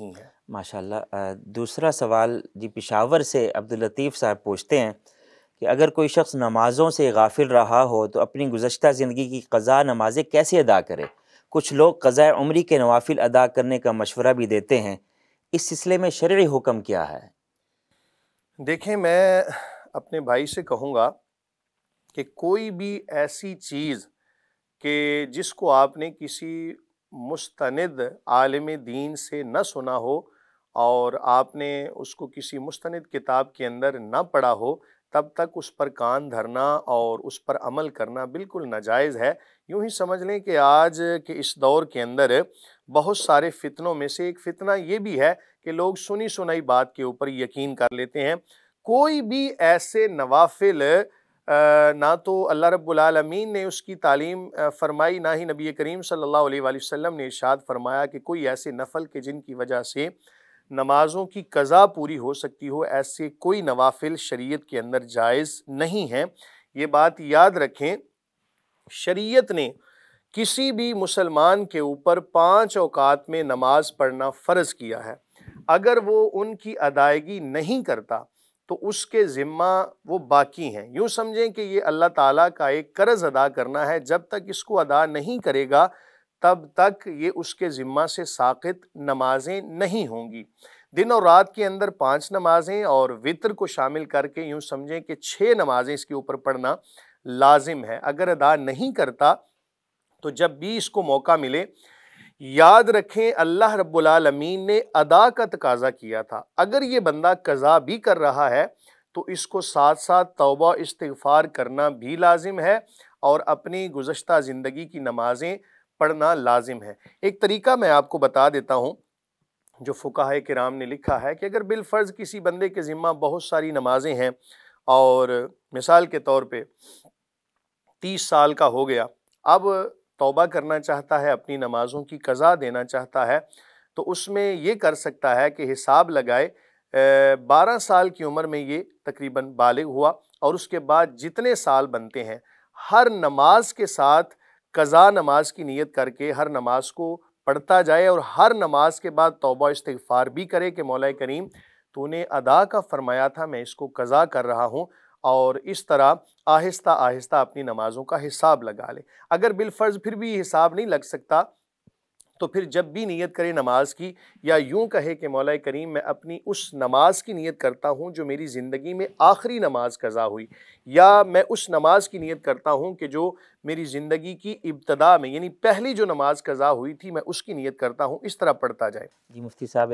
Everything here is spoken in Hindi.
हाँ। माशाल्लाह दूसरा सवाल जी पिशावर से अब्दुल लतीफ़ साहब पूछते हैं कि अगर कोई शख्स नमाज़ों से गाफिल रहा हो तो अपनी गुज्त ज़िंदगी की कज़ा नमाज़ें कैसे अदा करे कुछ लोग कज़ा उम्री के नवाफिल अदा करने का मशवरा भी देते हैं इस सिलसिले में शर्य हुक्म क्या है देखें मैं अपने भाई से कहूँगा कि कोई भी ऐसी चीज़ के जिसको आपने किसी मुस्तंद आलम दीन से न सुना हो और आपने उसको किसी मुस्तंद किताब के अंदर न पढ़ा हो तब तक उस पर कान धरना और उस पर अमल करना बिल्कुल नाजायज़ है यूँ ही समझ लें कि आज के इस दौर के अंदर बहुत सारे फितनों में से एक फ़ितना ये भी है कि लोग सुनी सुनाई बात के ऊपर यकीन कर लेते हैं कोई भी ऐसे नवाफिल ना तो अल्लाह रब्बुलमीन ने उसकी तालीम फ़रमाई ना ही नबी करीम सल्लल्लाहु अलैहि वसल्लम ने इशाद फरमाया कि कोई ऐसे नफल के जिनकी वजह से नमाज़ों की कज़ा पूरी हो सकती हो ऐसे कोई नवाफिल शरीयत के अंदर जायज़ नहीं हैं ये बात याद रखें शरीयत ने किसी भी मुसलमान के ऊपर पाँच अवकात में नमाज़ पढ़ना फ़र्ज़ किया है अगर वो उनकी अदायगी नहीं करता तो उसके ज़िम्मा वो बाकी हैं यूँ समझें कि ये अल्लाह ताला का एक कर्ज़ अदा करना है जब तक इसको अदा नहीं करेगा तब तक ये उसके ज़िम्मा से साकित नमाजें नहीं होंगी दिन और रात के अंदर पांच नमाजें और वितर को शामिल करके यूँ समझें कि छः नमाजें इसके ऊपर पढ़ना लाजिम है अगर अदा नहीं करता तो जब भी इसको मौका मिले याद रखें अल्लाह रब्बुलमीन ने अदा का तकाजा किया था अगर ये बंदा कज़ा भी कर रहा है तो इसको साथ साथ तोबा इस्तफ़ार करना भी लाजिम है और अपनी गुज्त ज़िंदगी की नमाज़ें पढ़ना लाजिम है एक तरीका मैं आपको बता देता हूँ जो फ़ुकाह कराम ने लिखा है कि अगर बिलफ़र्ज किसी बंदे के ज़िम्मा बहुत सारी नमाजें हैं और मिसाल के तौर पर तीस साल का हो गया अब तौबा करना चाहता है अपनी नमाज़ों की कज़ा देना चाहता है तो उसमें ये कर सकता है कि हिसाब लगाए बारह साल की उम्र में ये तकरीबन बालिग हुआ और उसके बाद जितने साल बनते हैं हर नमाज के साथ कज़ा नमाज की नीयत करके हर नमाज को पढ़ता जाए और हर नमाज के बाद तोबा इस्तफ़ार भी करे कि मौल करीम तूने अदा का फरमाया था मैं इसको कज़ा कर रहा हूँ और इस तरह आहिस्ता आहिस्ता अपनी नमाज़ों का हिसाब लगा ले अगर बिलफ़र्ज़ फिर भी हिसाब नहीं लग सकता तो फिर जब भी नीयत करे नमाज की या यूँ कहे कि मौल करीम मैं अपनी उस नमाज की नीयत करता हूँ जो मेरी ज़िंदगी में आखिरी नमाज कज़ा हुई या मैं उस नमाज की नीयत करता हूँ कि जो मेरी ज़िंदगी की इब्तदा में यानी पहली जो नमाज कज़ा हुई थी मैं उसकी नीयत करता हूँ इस तरह पढ़ता जाए जी मुफ्ती साहब